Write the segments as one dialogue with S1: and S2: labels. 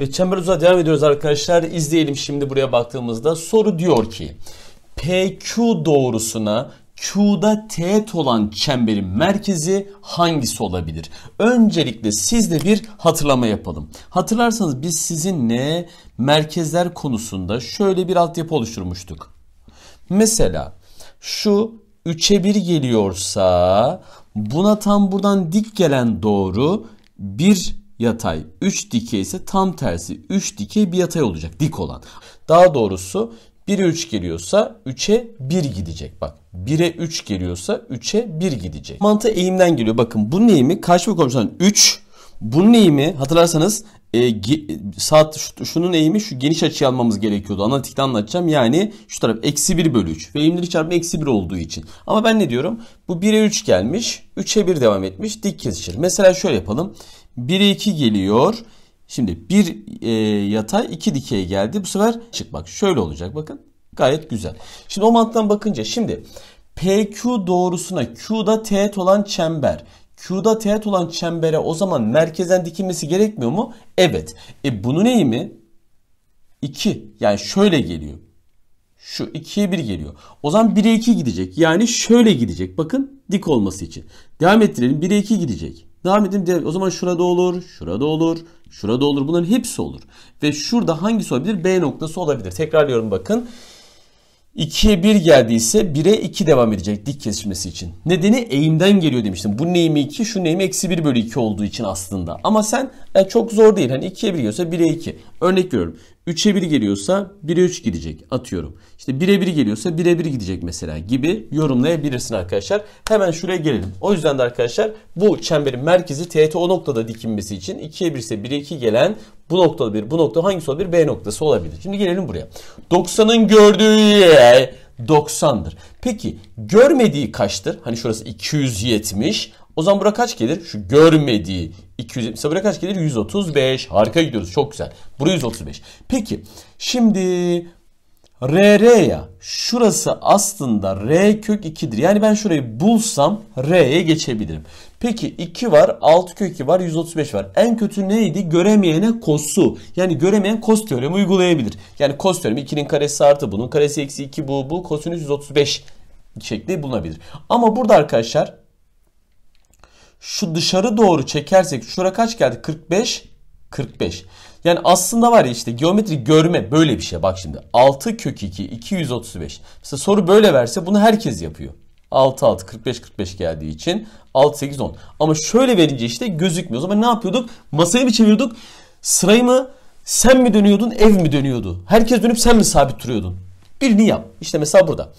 S1: Ve çember uzağa devam ediyoruz arkadaşlar. İzleyelim şimdi buraya baktığımızda. Soru diyor ki PQ doğrusuna Q'da teğet olan çemberin merkezi hangisi olabilir? Öncelikle sizde bir hatırlama yapalım. Hatırlarsanız biz sizinle merkezler konusunda şöyle bir altyapı oluşturmuştuk. Mesela şu 3'e 1 geliyorsa buna tam buradan dik gelen doğru bir yatay. 3 dikey ise tam tersi 3 dikey bir yatay olacak dik olan. Daha doğrusu 1'e 3 geliyorsa 3'e 1 gidecek. Bak 1'e 3 geliyorsa 3'e 1 gidecek. Mantığı eğimden geliyor. Bakın bunun eğimi karşıma komşudan 3. Bunun eğimi hatırlarsanız e, saat şunun eğimi şu geniş açıyı almamız gerekiyordu. Analitikte anlatacağım. Yani şu taraf eksi 1 bölü 3. Ve eğimleri çarpma eksi 1 olduğu için. Ama ben ne diyorum? Bu 1'e 3 gelmiş. 3'e 1 devam etmiş. Dik kesişir. Mesela şöyle yapalım. 1'e 2 geliyor. Şimdi bir e, yatay iki dikey geldi. Bu sefer çık bak. şöyle olacak bakın. Gayet güzel. Şimdi o mantıktan bakınca şimdi PQ doğrusuna Q'da teğet olan çember. Q'da teğet olan çembere o zaman merkezden dikilmesi gerekmiyor mu? Evet. E bunu neyi mi? 2. Yani şöyle geliyor. Şu 2'ye 1 geliyor. O zaman 1'e 2 gidecek. Yani şöyle gidecek. Bakın dik olması için. Devam ettirelim. 1'e 2 gidecek. Devam edeyim. Diğer, o zaman şurada olur, şurada olur, şurada olur. Bunların hepsi olur. Ve şurada hangisi olabilir? B noktası olabilir. Tekrarlıyorum bakın. 2'ye 1 geldiyse 1'e 2 devam edecek dik kesişmesi için. Nedeni eğimden geliyor demiştim. Bu eğimi 2, şu eğimi eksi 1 bölü 2 olduğu için aslında. Ama sen e, çok zor değil. Hani 2'ye 1 geliyorsa 1'e 2. Örnek görüyorum. 3'e 1 geliyorsa 1'e 3 gidecek atıyorum. İşte 1'e 1 geliyorsa 1'e 1 gidecek mesela gibi yorumlayabilirsin arkadaşlar. Hemen şuraya gelelim. O yüzden de arkadaşlar bu çemberin merkezi TET o noktada dikilmesi için 2'ye 1 ise 1'e 2 gelen bu noktada bir bu nokta hangisi olabilir? B noktası olabilir. Şimdi gelelim buraya. 90'ın gördüğü yer 90'dır. Peki görmediği kaçtır? Hani şurası 270 o zaman buraya kaç gelir? Şu görmediği 200 270. Buraya kaç gelir? 135. Harika gidiyoruz. Çok güzel. Buraya 135. Peki şimdi RR ya. Şurası aslında R kök 2'dir. Yani ben şurayı bulsam R'ye geçebilirim. Peki 2 var, 6 kök 2 var, 135 var. En kötü neydi? Göremeyene kosu. Yani göremeyen kos teoremi uygulayabilir. Yani kos teoremi 2'nin karesi artı bunun karesi eksi 2 bu bu kosinüs 135 şekli bulunabilir. Ama burada arkadaşlar şu dışarı doğru çekersek şura kaç geldi? 45 45. Yani aslında var ya işte geometri görme böyle bir şey. Bak şimdi 6 kök 2 235. Mesela soru böyle verse bunu herkes yapıyor. 6 6 45 45 geldiği için 6 8 10. Ama şöyle verince işte gözükmüyor. O zaman ne yapıyorduk? Masayı mı çeviriyorduk? Sırayı mı? Sen mi dönüyordun? Ev mi dönüyordu? Herkes dönüp sen mi sabit duruyordun? Birini yap. İşte mesela burada.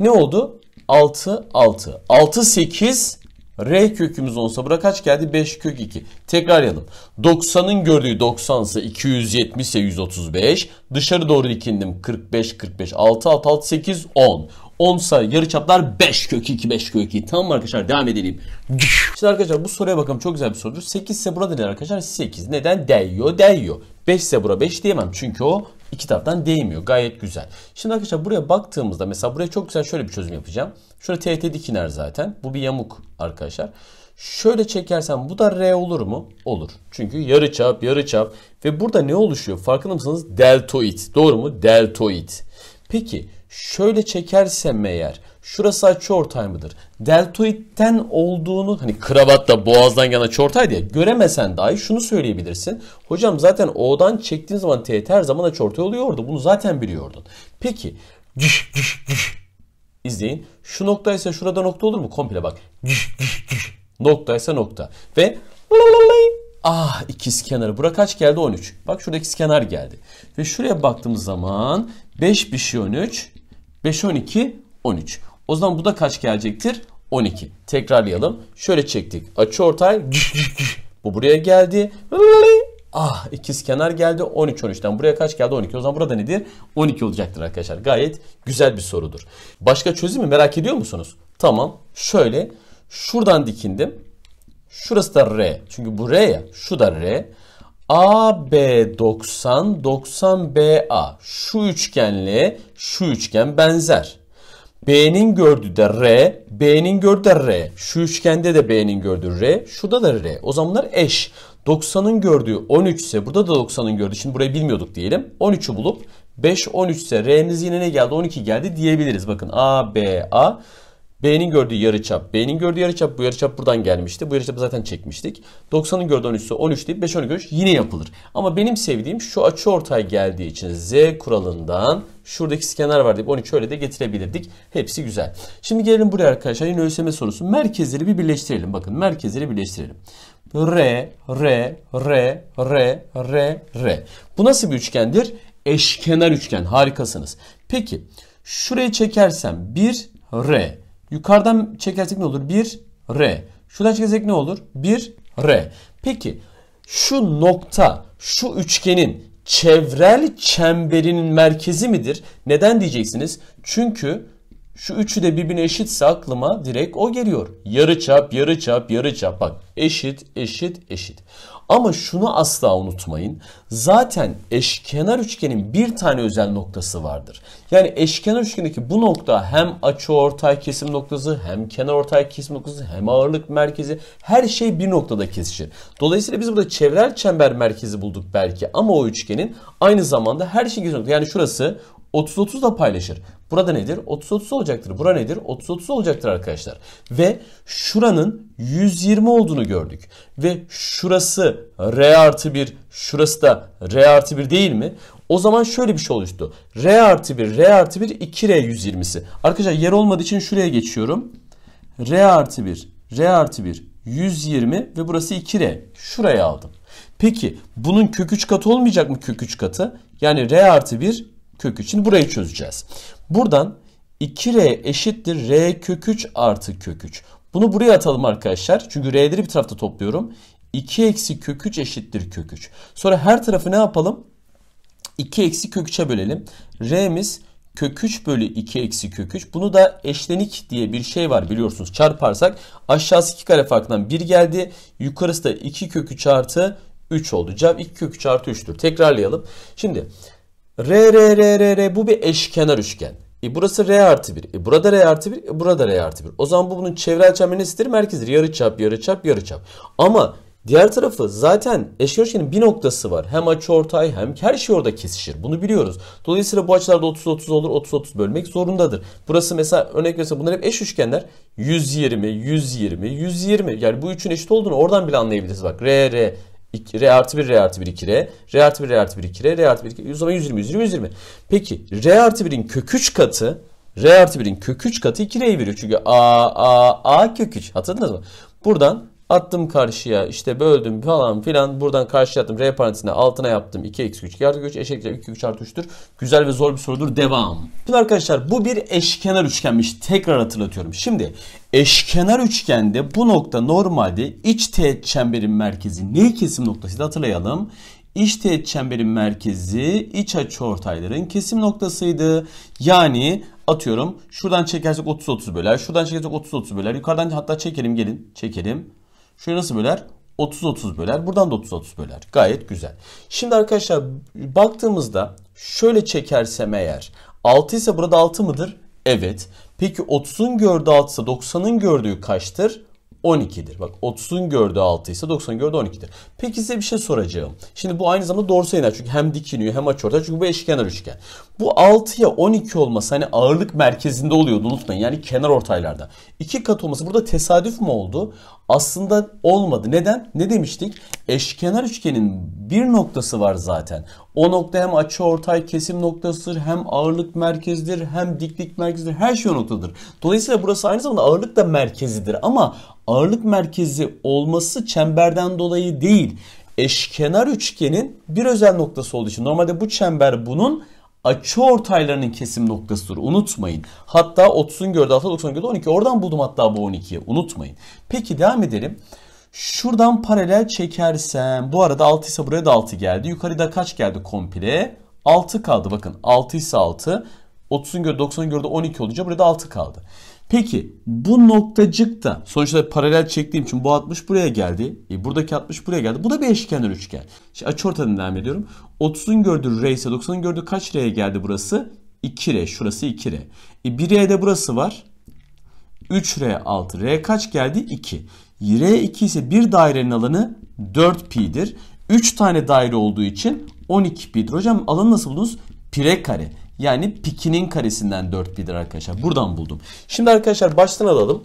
S1: Ne oldu? 6 6 6 8 R kökümüz olsa bura kaç geldi? 5 kök 2. Tekrar Tekrarlayalım. 90'ın gördüğü 90 ise 270 ise 135. Dışarı doğru dikindim. 45, 45, 6, 6, 6, 8, 10. 10 ise yarıçaplar 5 kök 2, 5 kök 2. Tamam mı arkadaşlar? Devam edelim. Şimdi arkadaşlar bu soruya bakalım. Çok güzel bir sorudur. 8 ise burada neler arkadaşlar? 8. Neden? Değiyor, değiyor. 5 ise bura 5 diyemem. Çünkü o iki taraftan değmiyor. Gayet güzel. Şimdi arkadaşlar buraya baktığımızda mesela buraya çok güzel şöyle bir çözüm yapacağım. Şurada teğet dikiner zaten. Bu bir yamuk arkadaşlar. Şöyle çekersem bu da R olur mu? Olur. Çünkü yarı çap, yarı çap ve burada ne oluşuyor? Farkında mısınız? Deltoid. Doğru mu? Deltoid. Peki şöyle çekersem eğer şurası ortay mıdır? Deltoidten olduğunu hani kravatta boğazdan yana çortay diye göremesen dahi şunu söyleyebilirsin. Hocam zaten O'dan çektiğin zaman teğet her zaman açıortay oluyordu. Bunu zaten biliyordun. Peki gih gih gih izleyin. Şu noktaysa şurada nokta olur mu? Komple bak. Gih gih gih. Noktaysa nokta. Ve Ah ikiz kenarı. Bura kaç geldi? 13. Bak şurada ikiz kenar geldi. Ve şuraya baktığımız zaman 5 bir şey 13. 5 12 13. O zaman bu da kaç gelecektir? 12. Tekrarlayalım. Şöyle çektik. Açı ortay. Bu buraya geldi. Ah ikiz kenar geldi. 13 13'ten buraya kaç geldi? 12. O zaman burada nedir? 12 olacaktır arkadaşlar. Gayet güzel bir sorudur. Başka çözümü merak ediyor musunuz? Tamam. Şöyle şuradan dikindim. Şurası da R. Çünkü bu R ya. Şu da R. AB 90 90 BA. Şu üçgenle şu üçgen benzer. B'nin gördüğü de R, B'nin gördüğü de R. Şu üçgende de B'nin gördüğü R, şurada da R. O zamanlar eş. 90'ın gördüğü 13 ise burada da 90'ın gördüğü. Şimdi burayı bilmiyorduk diyelim. 13'ü bulup 5, 13 ise R'miz yine ne geldi? 12 geldi diyebiliriz. Bakın A, B, A. B'nin gördüğü yarıçap. B'nin gördüğü yarıçap bu yarıçap buradan gelmişti. Bu yarıçapı zaten çekmiştik. 90'ın gördüğü 13 ise 13 deyip 5 10 görüş yine yapılır. Ama benim sevdiğim şu açı açıortay geldiği için Z kuralından şuradaki skener var deyip 13 öyle de getirebilirdik. Hepsi güzel. Şimdi gelelim buraya arkadaşlar. Yine ÖSYM sorusu. Merkezleri bir birleştirelim. Bakın merkezleri birleştirelim. R, R, R, R, R, R. Bu nasıl bir üçgendir? Eşkenar üçgen. Harikasınız. Peki şurayı çekersem 1 R. Yukarıdan çekersek ne olur? 1 R. Şuradan çekersek ne olur? 1 R. Peki şu nokta şu üçgenin çevrel çemberinin merkezi midir? Neden diyeceksiniz? Çünkü şu üçü de birbirine eşitse aklıma direkt o geliyor. Yarı çap, yarı çap, yarı çap. Bak eşit, eşit, eşit. Ama şunu asla unutmayın. Zaten eşkenar üçgenin bir tane özel noktası vardır. Yani eşkenar üçgendeki bu nokta hem açı ortay kesim noktası, hem kenar ortay kesim noktası, hem ağırlık merkezi her şey bir noktada kesişir. Dolayısıyla biz burada çevrel çember merkezi bulduk belki ama o üçgenin aynı zamanda her şey kesişir. Yani şurası 30-30 da paylaşır. Burada nedir? 30-30 olacaktır. Bura nedir? 30-30 olacaktır arkadaşlar. Ve şuranın 120 olduğunu gördük. Ve şurası R artı 1, şurası da R artı 1 değil mi? O zaman şöyle bir şey oluştu. R artı 1, R artı 1, 2R 120'si. Arkadaşlar yer olmadığı için şuraya geçiyorum. R artı 1, R artı 1, 120 ve burası 2R. Şuraya aldım. Peki bunun kök 3 katı olmayacak mı kök 3 katı? Yani R artı 1 kök 3. Şimdi burayı çözeceğiz. Buradan 2R eşittir R kök 3 artı kök 3. Bunu buraya atalım arkadaşlar. Çünkü R'leri bir tarafta topluyorum. 2 eksi kök 3 eşittir kök 3. Sonra her tarafı ne yapalım? 2 eksi kök 3'e bölelim. R'miz kök 3 bölü 2 eksi kök 3. Bunu da eşlenik diye bir şey var biliyorsunuz. Çarparsak aşağısı 2 kare farkından 1 geldi. Yukarısı da 2 kök 3 artı 3 oldu. Cevap 2 kök 3 artı 3'tür. Tekrarlayalım. Şimdi R, R, R, R, R bu bir eşkenar üçgen. E burası R artı 1. E burada R artı 1. E burada R artı 1. O zaman bu bunun çevrel çember nesidir? Merkezidir. Yarı çap, yarı çap, yarı çap. Ama diğer tarafı zaten eşkenar üçgenin bir noktası var. Hem açı ortay hem her şey orada kesişir. Bunu biliyoruz. Dolayısıyla bu açılarda 30-30 olur. 30-30 bölmek zorundadır. Burası mesela örnek verirse bunlar hep eş üçgenler. 120, 120, 120. Yani bu üçün eşit olduğunu oradan bile anlayabiliriz. Bak R, R, 2, R artı 1, R artı 1, 2 R. R artı 1, R artı 1, 2 R. R artı 1, 2 O zaman 120, 120, 120. Peki R artı 1'in kök 3 katı R artı 1'in kök 3 katı 2R'yi veriyor. Çünkü A, A, A kök 3. Hatırladınız mı? Buradan Attım karşıya işte böldüm falan filan. Buradan karşıya attım. R parantezine altına yaptım. 2 x 3 2 artı 3 eşittir 2 3 artı 3'tür. Güzel ve zor bir sorudur. Devam. Şimdi arkadaşlar bu bir eşkenar üçgenmiş. Tekrar hatırlatıyorum. Şimdi eşkenar üçgende bu nokta normalde iç teğet çemberin merkezi ne kesim noktası da hatırlayalım. İç teğet çemberin merkezi iç açı ortayların kesim noktasıydı. Yani atıyorum şuradan çekersek 30-30 böler, şuradan çekersek 30-30 böler. Yukarıdan hatta çekelim gelin, çekelim nasıl böler. 30-30 böler. Buradan da 30-30 böler. Gayet güzel. Şimdi arkadaşlar baktığımızda şöyle çekersem eğer 6 ise burada 6 mıdır? Evet. Peki 30'un gördüğü 6 ise 90'ın gördüğü kaçtır? 12'dir. Bak 30'un gördüğü 6 ise 90'ın gördüğü 12'dir. Peki size bir şey soracağım. Şimdi bu aynı zamanda doğrusayınar. Çünkü hem dikiniyor iniyor hem açıortay. Çünkü bu eşkenar üçgen. Bu 6'ya 12 olması hani ağırlık merkezinde oluyordu unutmayın. Yani kenar ortaylarda. İki kat olması burada tesadüf mü oldu? Aslında olmadı. Neden? Ne demiştik? Eşkenar üçgenin bir noktası var zaten. O nokta hem açı ortay kesim noktasıdır, hem ağırlık merkezidir, hem diklik merkezidir. Her şey o noktadır. Dolayısıyla burası aynı zamanda ağırlık da merkezidir. Ama ağırlık merkezi olması çemberden dolayı değil. Eşkenar üçgenin bir özel noktası olduğu için. Normalde bu çember bunun açı ortaylarının kesim noktasıdır. Unutmayın. Hatta 30'un gördü, 90'ın gördü 12. Oradan buldum hatta bu 12'yi. Unutmayın. Peki devam edelim. Şuradan paralel çekersem bu arada 6 ise buraya da 6 geldi. Yukarıda kaç geldi komple? 6 kaldı bakın 6 ise 6. 30'un göre 90'ın göre de 12 olunca burada 6 kaldı. Peki bu noktacık da sonuçta paralel çektiğim için bu 60 buraya geldi. E, buradaki 60 buraya geldi. Bu da bir eşkenar üçgen. Aç ortadan devam ediyorum. 30'un gördüğü R ise 90'ın gördüğü kaç R'ye geldi burası? 2R. Şurası 2R. E, 1R'de burası var. 3R 6. R kaç geldi? 2. R2 ise bir dairenin alanı 4pi'dir. 3 tane daire olduğu için 12pi'dir. Hocam alanı nasıl buldunuz? Pire kare. Yani pikinin karesinden 4pi'dir arkadaşlar. Buradan buldum. Şimdi arkadaşlar baştan alalım.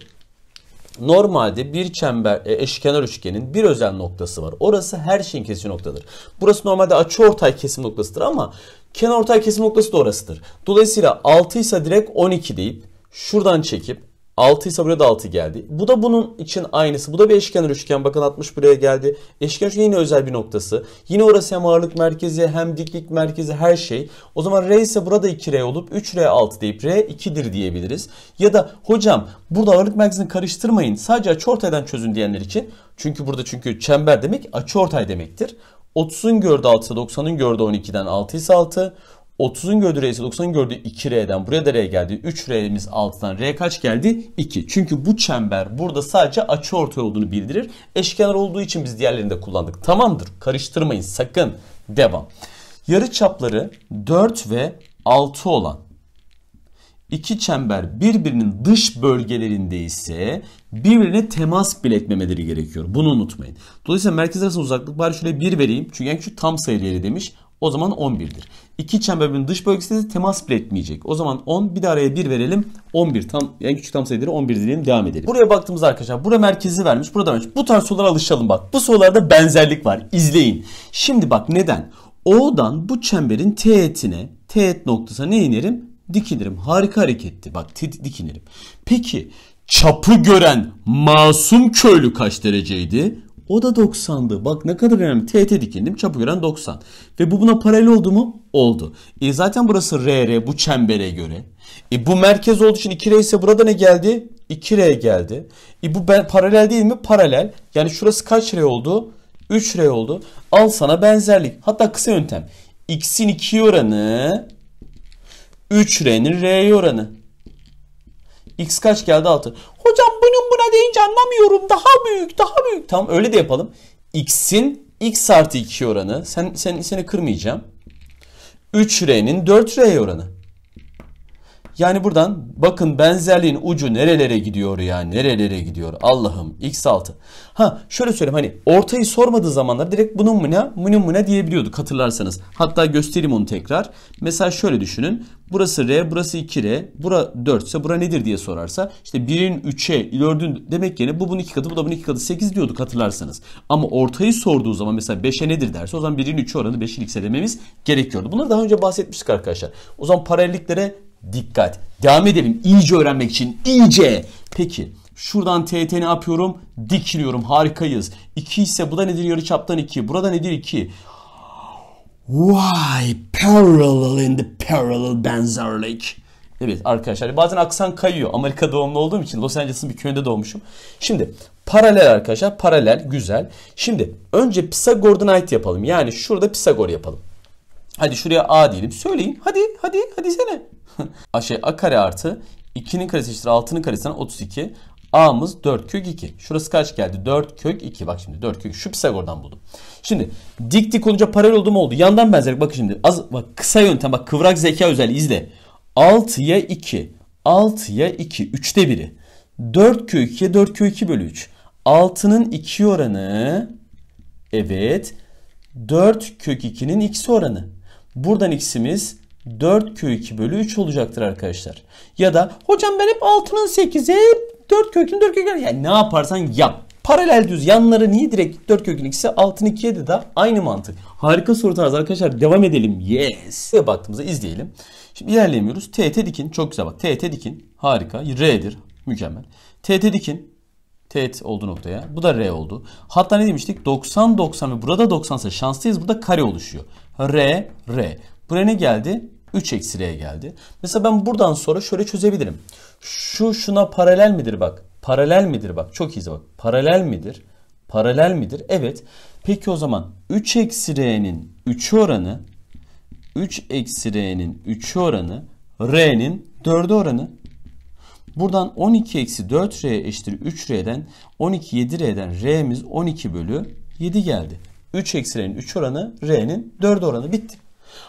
S1: Normalde bir çember e, eşkenar üçgenin bir özel noktası var. Orası her şeyin kesici noktadır. Burası normalde açıortay kesim noktasıdır ama kenar ortay kesim noktası da orasıdır. Dolayısıyla 6 ise direkt 12 deyip şuradan çekip 6 ise buraya da 6 geldi. Bu da bunun için aynısı. Bu da bir eşkenar üçgen. Bakın 60 buraya geldi. Eşkenar üçgen yine özel bir noktası. Yine orası hem ağırlık merkezi hem diklik merkezi her şey. O zaman R ise burada 2R olup 3R6 deyip R 2'dir diyebiliriz. Ya da hocam burada ağırlık merkezini karıştırmayın. Sadece açıortaydan çözün diyenler için. Çünkü burada çünkü çember demek açıortay demektir. 30'un gördü 6 ise 90'ın gördü 12'den 6 ise 6. 30'un gördüğü R ise 90'ın gördüğü 2R'den buraya da R geldi. 3R'miz 6'dan R kaç geldi? 2. Çünkü bu çember burada sadece açı ortay olduğunu bildirir. Eşkenar olduğu için biz diğerlerini de kullandık. Tamamdır. Karıştırmayın sakın. Devam. Yarı çapları 4 ve 6 olan iki çember birbirinin dış bölgelerinde ise birbirine temas bile etmemeleri gerekiyor. Bunu unutmayın. Dolayısıyla merkez arasında uzaklık bari şöyle 1 vereyim. Çünkü en küçük tam sayı değeri demiş. O zaman 11'dir. İki çemberin dış bölgesi temas bile etmeyecek. O zaman 10 bir de araya 1 verelim. 11 tam en küçük tam sayıları 11 diyelim devam edelim. Buraya baktığımızda arkadaşlar buraya merkezi vermiş. Burada vermiş. Bu tarz sorulara alışalım bak. Bu sorularda benzerlik var. İzleyin. Şimdi bak neden? O'dan bu çemberin teğetine teğet noktasına ne inerim? Dikinirim. Harika hareketti. Bak dikinirim. Peki çapı gören masum köylü kaç dereceydi? O da 90'dı. Bak ne kadar önemli. TT dikindim. Çapıgören 90. Ve bu buna paralel oldu mu? Oldu. E zaten burası RR bu çembere göre. E bu merkez olduğu için 2R ise burada ne geldi? 2R geldi. E bu ben, paralel değil mi? Paralel. Yani şurası kaç R oldu? 3R oldu. Al sana benzerlik. Hatta kısa yöntem. X'in 2 oranı 3R'nin R'ye oranı. X kaç geldi 6. Hocam bunun buna deyince anlamıyorum. Daha büyük daha büyük. Tamam öyle de yapalım. X'in X artı 2 oranı. Sen, sen, seni kırmayacağım. 3R'nin 4R oranı. Yani buradan bakın benzerliğin ucu nerelere gidiyor yani nerelere gidiyor Allah'ım x6. Ha şöyle söyleyeyim hani ortayı sormadığı zamanlar direkt bunun mu ne bunun mu ne diyebiliyorduk hatırlarsanız. Hatta göstereyim onu tekrar. Mesela şöyle düşünün burası r burası 2r bura 4 ise bura nedir diye sorarsa işte 1'in 3'e 4'ün demek yerine bu bunun 2 katı bu da bunun 2 katı 8 diyorduk hatırlarsanız. Ama ortayı sorduğu zaman mesela 5'e nedir derse o zaman 1'in 3'ü oranı 5'in x'e dememiz gerekiyordu. Bunları daha önce bahsetmiştik arkadaşlar. O zaman paralelliklere Dikkat. Devam edelim. İyice öğrenmek için. İyice. Peki. Şuradan TT ne yapıyorum? Dikiliyorum. Harikayız. 2 ise bu da nedir? Yarı çaptan 2. Burada nedir 2? Why parallel in the parallel benzerlik? Evet arkadaşlar bazen aksan kayıyor. Amerika doğumlu olduğum için Los Angeles'ın bir köyünde doğmuşum. Şimdi paralel arkadaşlar paralel güzel. Şimdi önce Pisagor'dan ait yapalım. Yani şurada Pisagor yapalım. Hadi şuraya A diyelim. Söyleyin. Hadi hadi hadi sene. A şey A kare artı 2'nin karesi eşittir 6'nın karesinden 32. A'mız 4 kök 2. Şurası kaç geldi? 4 kök 2. Bak şimdi 4 kök şu Pisagor'dan buldum. Şimdi dik dik olunca paralel oldu mu oldu? Yandan benzerlik bak şimdi. Az bak kısa yöntem bak kıvrak zeka özelliği izle. 6'ya 2. 6'ya 2. 3'te 1'i. 4 kök 2'ye 4 kök 2 bölü 3. 6'nın 2 oranı evet 4 kök 2'nin x oranı. Buradan x'imiz 4 kök 2 bölü 3 olacaktır arkadaşlar. Ya da hocam ben hep 6'nın 8'i hep 4 kökün 4 kökün. Yani ne yaparsan yap. Paralel düz yanları niye direkt 4 kökün ikisi 6'nın 2'ye de daha aynı mantık. Harika soru tarzı arkadaşlar devam edelim. Yes. Ve baktığımızda izleyelim. Şimdi ilerleyemiyoruz. TT dikin çok güzel bak. TT dikin harika. R'dir mükemmel. TT dikin teğet oldu noktaya. Bu da R oldu. Hatta ne demiştik? 90 90 ve burada 90 ise şanslıyız. Burada kare oluşuyor. R R. Buraya ne geldi? 3 eksi r geldi. Mesela ben buradan sonra şöyle çözebilirim. Şu şuna paralel midir bak? Paralel midir bak? Çok iyi bak. Paralel midir? Paralel midir? Evet. Peki o zaman 3 eksi r'nin 3 oranı 3 eksi r'nin 3 oranı r'nin 4 oranı. Buradan 12 eksi 4r eşittir 3r'den 12 7r'den r'miz 12 bölü 7 geldi. 3 eksi r'nin 3 oranı r'nin 4 oranı bitti.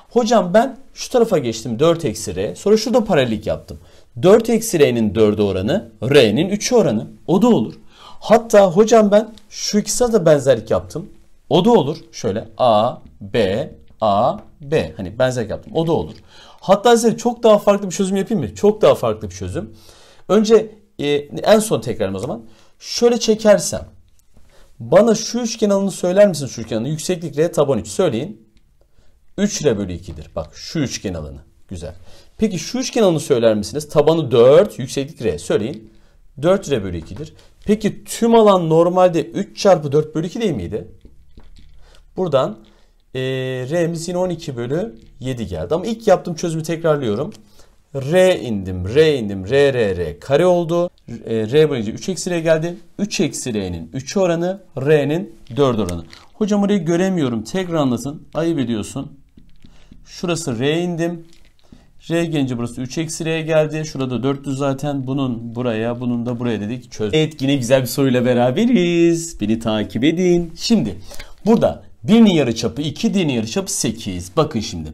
S1: Hocam ben şu tarafa geçtim 4 eksi r. Sonra şurada paralellik yaptım. 4 eksi r'nin 4'e oranı r'nin 3'e oranı. O da olur. Hatta hocam ben şu ikisine de benzerlik yaptım. O da olur. Şöyle a, b, a, b. Hani benzerlik yaptım. O da olur. Hatta size çok daha farklı bir çözüm yapayım mı? Çok daha farklı bir çözüm. Önce e, en son tekrarım o zaman. Şöyle çekersem. Bana şu üçgen alanını söyler misin şu üçgen alanı? Yükseklik R taban 3 söyleyin. 3 ile bölü 2'dir. Bak şu üçgen alanı. Güzel. Peki şu üçgen alanı söyler misiniz? Tabanı 4, yükseklik R. Söyleyin. 4 R bölü 2'dir. Peki tüm alan normalde 3 çarpı 4 bölü 2 değil miydi? Buradan e, R'miz yine 12 bölü 7 geldi. Ama ilk yaptığım çözümü tekrarlıyorum. R indim, R indim, R, R, R kare oldu. R, R bölünce 3 eksi R geldi. 3 eksi R'nin 3 oranı, R'nin 4 oranı. Hocam orayı göremiyorum. Tekrar anlatın. Ayıp ediyorsun. Şurası R indim. R gelince burası 3 eksi r'ye geldi. Şurada 400 zaten. Bunun buraya, bunun da buraya dedik. Çöz. Evet yine güzel bir soruyla beraberiz. Beni takip edin. Şimdi burada birinin yarıçapı 2, diğerinin yarıçapı 8. Bakın şimdi.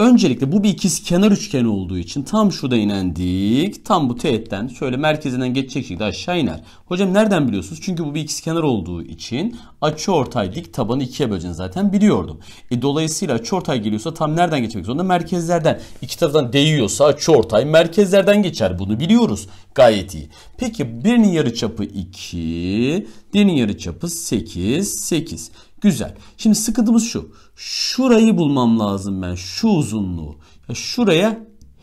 S1: Öncelikle bu bir ikiz kenar üçgeni olduğu için tam şurada inen dik tam bu teğetten şöyle merkezinden geçecek şekilde aşağı iner. Hocam nereden biliyorsunuz? Çünkü bu bir ikiz kenar olduğu için açı ortay dik tabanı ikiye böleceğini zaten biliyordum. E, dolayısıyla açı geliyorsa tam nereden geçmek zorunda? Merkezlerden. İki taraftan değiyorsa açı merkezlerden geçer. Bunu biliyoruz. Gayet iyi. Peki birinin yarıçapı 2, diğerinin yarıçapı 8, 8. Güzel. Şimdi sıkıntımız şu. Şurayı bulmam lazım ben. Şu uzunluğu. şuraya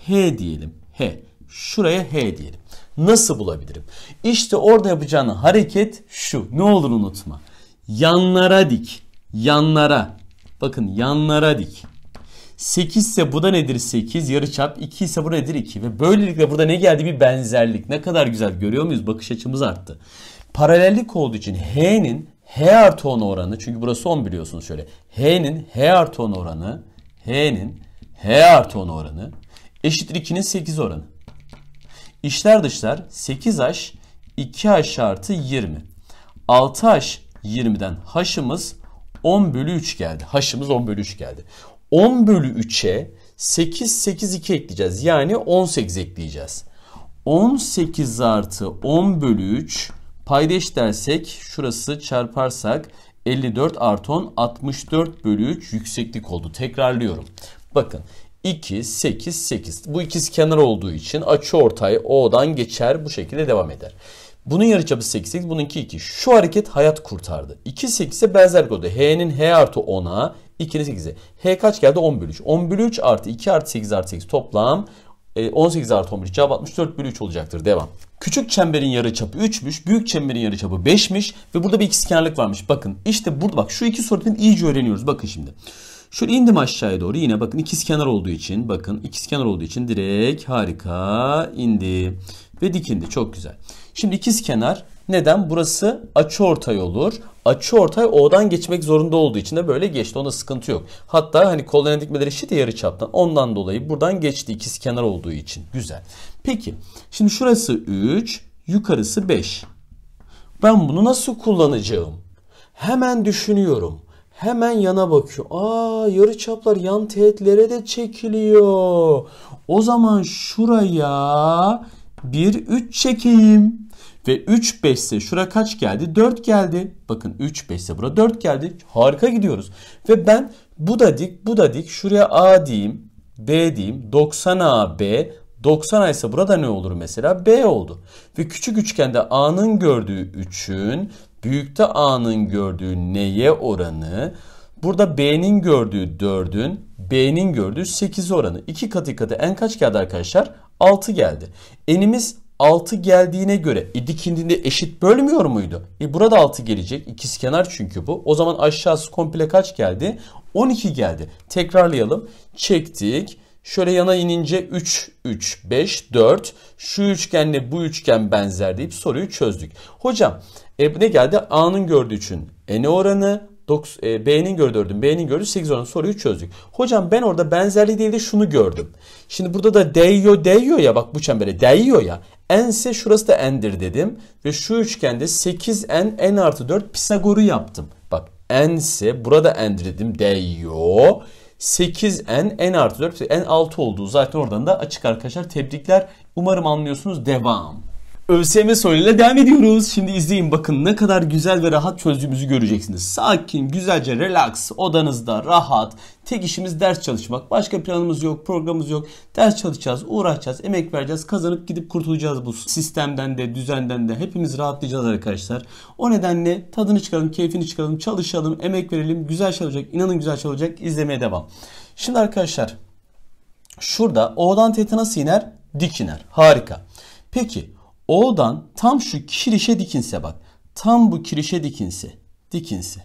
S1: H diyelim. H. Şuraya H diyelim. Nasıl bulabilirim? İşte orada yapacağın hareket şu. Ne olur unutma. Yanlara dik. Yanlara. Bakın yanlara dik. 8 ise bu da nedir 8? Yarıçap 2 ise bu nedir 2? Ve böylelikle burada ne geldi? Bir benzerlik. Ne kadar güzel görüyor muyuz? Bakış açımız arttı. Paralellik olduğu için H'nin H artı 10 oranı çünkü burası 10 biliyorsunuz şöyle. H'nin H artı 10 oranı H'nin H artı 10 oranı eşittir 2'nin 8 oranı. İşler dışlar 8H 2H artı 20. 6H 20'den H'ımız 10 bölü 3 geldi. H'ımız 10 bölü 3 geldi. 10 bölü 3'e 8 8 2 ekleyeceğiz. Yani 18 ekleyeceğiz. 18 artı 10 bölü 3 Paydaş dersek şurası çarparsak 54 artı 10 64 bölü 3 yükseklik oldu. Tekrarlıyorum. Bakın 2, 8, 8. Bu ikisi kenar olduğu için açı ortay O'dan geçer bu şekilde devam eder. Bunun yarıçapı 8, 8, bununki 2. Şu hareket hayat kurtardı. 2, 8'e benzer oldu. H'nin H artı 10'a, 2'nin 8'e. H kaç geldi? 10 bölü 3. 10 bölü 3 artı 2 artı 8 artı 8 toplam 18 e, artı 11 cevap 64 bölü 3 olacaktır. Devam. Küçük çemberin yarı çapı 3'müş. Büyük çemberin yarı çapı 5'miş. Ve burada bir ikizkenarlık varmış. Bakın işte burada bak şu iki sorunun iyice öğreniyoruz. Bakın şimdi. Şöyle indim aşağıya doğru yine bakın ikizkenar olduğu için bakın ikizkenar olduğu için direkt harika indi ve dikindi çok güzel. Şimdi ikizkenar neden? Burası açı ortay olur. Açı ortay O'dan geçmek zorunda olduğu için de böyle geçti. Ona sıkıntı yok. Hatta hani kolların dikmeleri eşit yarı çaptan. Ondan dolayı buradan geçti ikiz kenar olduğu için. Güzel. Peki şimdi şurası 3, yukarısı 5. Ben bunu nasıl kullanacağım? Hemen düşünüyorum. Hemen yana bakıyor. Aa yarı çaplar yan teğetlere de çekiliyor. O zaman şuraya bir 3 çekeyim. Ve 3 5 ise şura kaç geldi? 4 geldi. Bakın 3 5 ise bura 4 geldi. Harika gidiyoruz. Ve ben bu da dik, bu da dik. Şuraya A diyeyim, B diyeyim. 90 A, B. 90 ise burada ne olur mesela? B oldu. Ve küçük üçgende A'nın gördüğü 3'ün, büyükte A'nın gördüğü neye oranı? Burada B'nin gördüğü 4'ün, B'nin gördüğü 8 oranı. 2 katı katı en kaç geldi arkadaşlar? 6 geldi. Enimiz 6 geldiğine göre e dikindinde eşit bölmüyor muydu? E burada 6 gelecek. İkiz kenar çünkü bu. O zaman aşağısı komple kaç geldi? 12 geldi. Tekrarlayalım. Çektik. Şöyle yana inince 3, 3, 5, 4. Şu üçgenle bu üçgen benzer deyip soruyu çözdük. Hocam e, ne geldi? A'nın gördüğü için n oranı? E, B'nin gördüğü 4'ün B'nin gördüğü 8 oranı soruyu çözdük. Hocam ben orada benzerliği değil de şunu gördüm. Şimdi burada da değiyor değiyor ya bak bu çembere değiyor ya n ise şurası da n'dir dedim. Ve şu üçgende 8n, n artı 4 Pisagor'u yaptım. Bak n ise burada n'dir dedim. Deyo. 8n, n artı 4, n 6 olduğu zaten oradan da açık arkadaşlar. Tebrikler. Umarım anlıyorsunuz. Devam. ÖSYM soruyla devam ediyoruz. Şimdi izleyin bakın ne kadar güzel ve rahat çözdüğümüzü göreceksiniz. Sakin, güzelce, relax, odanızda, rahat. Tek işimiz ders çalışmak. Başka planımız yok, programımız yok. Ders çalışacağız, uğraşacağız, emek vereceğiz. Kazanıp gidip kurtulacağız bu sistemden de, düzenden de. Hepimiz rahatlayacağız arkadaşlar. O nedenle tadını çıkaralım, keyfini çıkaralım, çalışalım, emek verelim. Güzel çalışacak, şey inanın güzel çalışacak. Şey İzlemeye devam. Şimdi arkadaşlar şurada O'dan teta nasıl iner? Dik iner. Harika. Peki O'dan tam şu kirişe dikinse bak. Tam bu kirişe dikinse. Dikinse.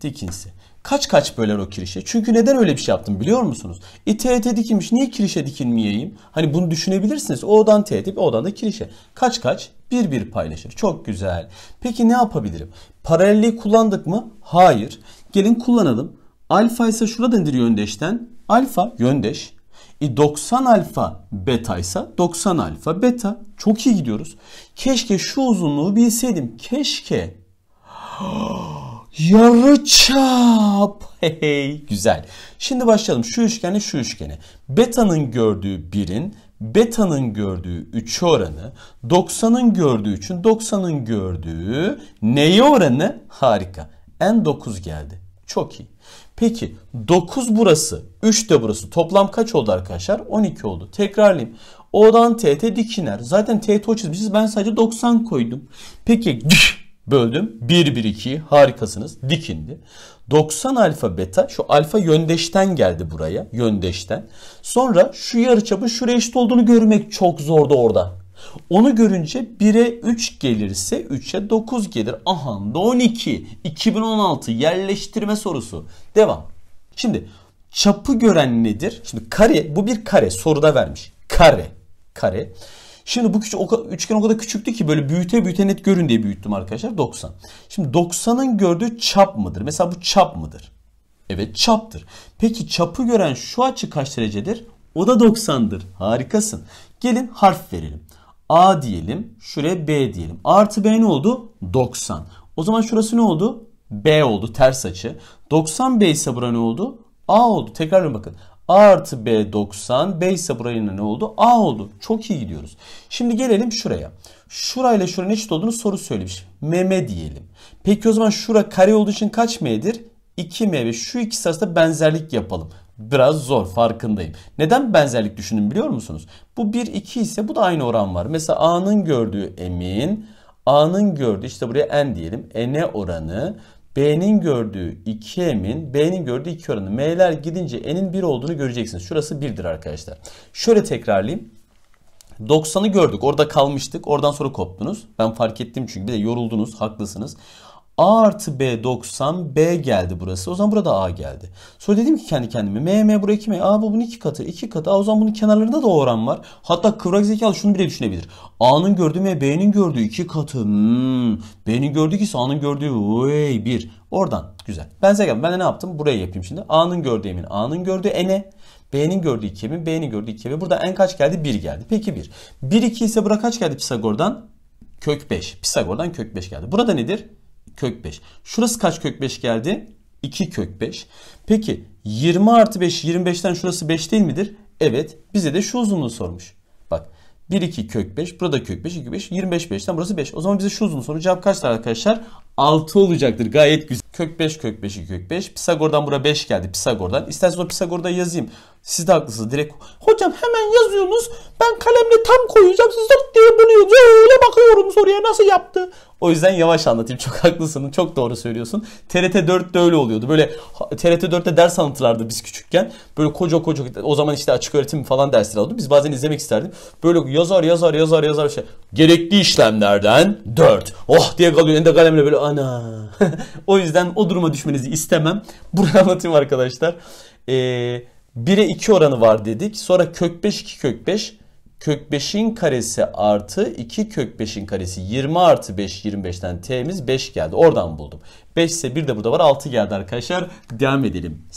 S1: Dikinse. Kaç kaç böler o kirişe? Çünkü neden öyle bir şey yaptım biliyor musunuz? E TET dikilmiş. Niye kirişe dikilmeyeyim? Hani bunu düşünebilirsiniz. O'dan TET, O'dan da kirişe. Kaç kaç? Bir bir paylaşır. Çok güzel. Peki ne yapabilirim? Paralelliği kullandık mı? Hayır. Gelin kullanalım. Alfa ise şurada nedir yöndeşten? Alfa yöndeş. E 90 alfa beta ise 90 alfa beta. Çok iyi gidiyoruz. Keşke şu uzunluğu bilseydim. Keşke. Yarı çap. Hey, hey, güzel. Şimdi başlayalım. Şu üçgeni şu üçgeni. Beta'nın gördüğü 1'in beta'nın gördüğü 3 oranı, 90'ın gördüğü 3'ün 90'ın gördüğü neyi oranı? Harika. N9 geldi. Çok iyi. Peki 9 burası, 3 de burası. Toplam kaç oldu arkadaşlar? 12 oldu. Tekrarlayayım. O'dan T'te dik iner. Zaten T'te o çizmişiz. Ben sadece 90 koydum. Peki böldüm. 1 1 2 harikasınız. Dikindi. 90 alfa beta şu alfa yöndeşten geldi buraya. Yöndeşten. Sonra şu yarıçapın şuraya eşit olduğunu görmek çok zordu orada. Onu görünce 1'e 3 gelirse 3'e 9 gelir. Aha da 12. 2016 yerleştirme sorusu. Devam. Şimdi çapı gören nedir? Şimdi kare bu bir kare soruda vermiş. Kare. Kare. Şimdi bu küçük, üçgen o kadar küçüktü ki böyle büyüte büyüte net görün diye büyüttüm arkadaşlar 90. Şimdi 90'ın gördüğü çap mıdır? Mesela bu çap mıdır? Evet çaptır. Peki çapı gören şu açı kaç derecedir? O da 90'dır. Harikasın. Gelin harf verelim. A diyelim. Şuraya B diyelim. Artı B ne oldu? 90. O zaman şurası ne oldu? B oldu. Ters açı. 90 B ise bura ne oldu? A oldu. Tekrar bakın. A artı B 90. B ise burayla ne oldu? A oldu. Çok iyi gidiyoruz. Şimdi gelelim şuraya. Şurayla şuranın eşit olduğunu soru söylemiş. MM diyelim. Peki o zaman şura kare olduğu için kaç M'dir? 2M ve şu ikisi arasında benzerlik yapalım biraz zor farkındayım. Neden benzerlik düşündüm biliyor musunuz? Bu 1-2 ise bu da aynı oran var. Mesela A'nın gördüğü emin, A'nın gördüğü işte buraya e, N diyelim. N'e oranı B'nin gördüğü 2 emin, B'nin gördüğü 2 oranı. M'ler gidince N'in 1 olduğunu göreceksiniz. Şurası 1'dir arkadaşlar. Şöyle tekrarlayayım. 90'ı gördük. Orada kalmıştık. Oradan sonra koptunuz. Ben fark ettim çünkü. Bir de yoruldunuz. Haklısınız. A artı B 90 B geldi burası. O zaman burada A geldi. Sonra dedim ki kendi kendime M M buraya 2 M. A bu bunun 2 katı 2 katı. A o zaman bunun kenarlarında da oran var. Hatta kıvrak zekalı şunu bile düşünebilir. A'nın gördüğü M B'nin gördüğü 2 katı. Hmm. B'nin gördüğü ise A'nın gördüğü vay 1. Oradan güzel. Ben size ben de ne yaptım? Buraya yapayım şimdi. A'nın gördüğü M'in A'nın gördüğü N'e. B'nin gördüğü 2 mi? B'nin gördüğü 2 mi? Burada en kaç geldi? 1 geldi. Peki 1. 1 2 ise bura kaç geldi Pisagor'dan? Kök 5. Pisagor'dan kök 5 geldi. Burada nedir? kök 5. Şurası kaç kök 5 geldi? 2 kök 5. Peki 20 artı 5 25'ten şurası 5 değil midir? Evet bize de şu uzunluğu sormuş. Bak 1 2 kök 5 burada kök 5 2 5 25 5'ten burası 5. O zaman bize şu uzunluğu soru cevap kaçtır arkadaşlar? 6 olacaktır gayet güzel. Kök 5 kök 5 2 kök 5 Pisagor'dan bura 5 geldi Pisagor'dan. İsterseniz o Pisagor'da yazayım. Siz de haklısınız. Direkt hocam hemen yazıyorsunuz. Ben kalemle tam koyacağım. Siz zırt diye buluyorsunuz. Öyle bakıyorum soruya nasıl yaptı. O yüzden yavaş anlatayım. Çok haklısın. Çok doğru söylüyorsun. TRT 4'te öyle oluyordu. Böyle TRT 4'te ders anlatırlardı biz küçükken. Böyle koca koca o zaman işte açık öğretim falan dersleri oldu. Biz bazen izlemek isterdik. Böyle yazar yazar yazar yazar şey. Gerekli işlemlerden 4. Oh diye kalıyor Ende kalemle böyle ana. o yüzden o duruma düşmenizi istemem. Buraya anlatayım arkadaşlar. Eee 1'e 2 oranı var dedik. Sonra kök 5 2 kök 5. Kök 5'in karesi artı 2 kök 5'in karesi 20 artı 5 25'ten t'miz 5 geldi. Oradan buldum. 5 ise 1 de burada var 6 geldi arkadaşlar. Devam edelim.